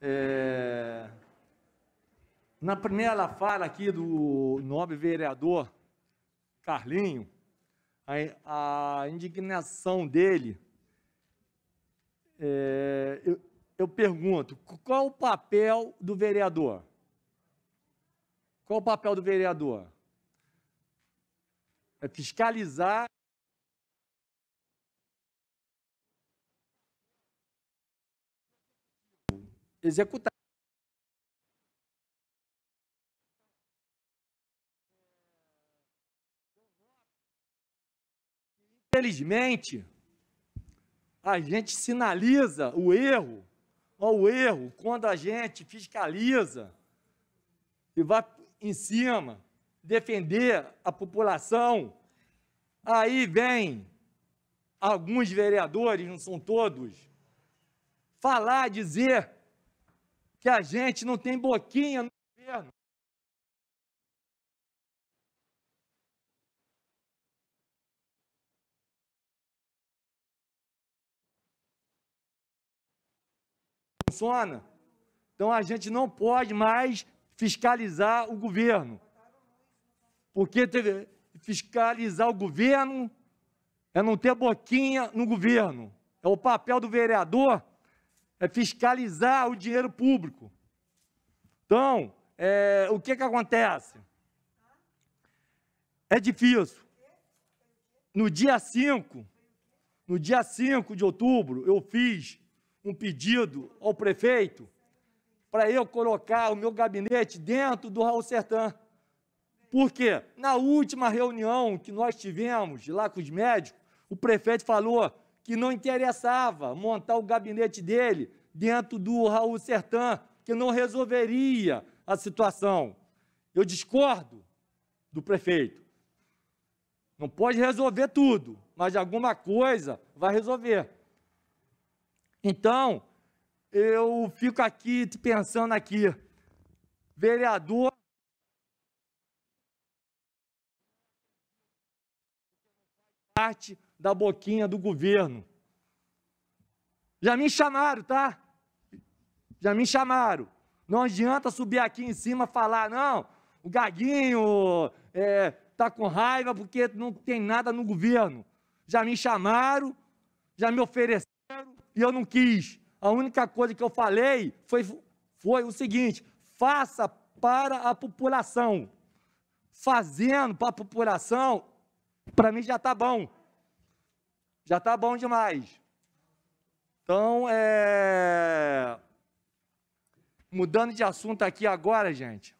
É... Na primeira fala aqui do nobre vereador Carlinho, a, a indignação dele, é, eu, eu pergunto, qual o papel do vereador? Qual o papel do vereador? É fiscalizar executar. Infelizmente, a gente sinaliza o erro, o erro, quando a gente fiscaliza e vai em cima defender a população, aí vem alguns vereadores, não são todos, falar, dizer que a gente não tem boquinha no governo. Funciona. Então a gente não pode mais fiscalizar o governo. Porque fiscalizar o governo é não ter boquinha no governo. É o papel do vereador é fiscalizar o dinheiro público. Então, é, o que, que acontece? É difícil. No dia 5, no dia 5 de outubro, eu fiz um pedido ao prefeito para eu colocar o meu gabinete dentro do Raul Sertã. Por quê? Na última reunião que nós tivemos lá com os médicos, o prefeito falou que não interessava montar o gabinete dele dentro do Raul Sertan, que não resolveria a situação. Eu discordo do prefeito. Não pode resolver tudo, mas alguma coisa vai resolver. Então, eu fico aqui pensando aqui, vereador parte da boquinha do governo. Já me chamaram, tá? Já me chamaram. Não adianta subir aqui em cima e falar, não, o Gaguinho é, tá com raiva porque não tem nada no governo. Já me chamaram, já me ofereceram e eu não quis. A única coisa que eu falei foi, foi o seguinte: faça para a população. Fazendo para a população para mim já está bom. Já está bom demais. Então, é... mudando de assunto aqui agora, gente.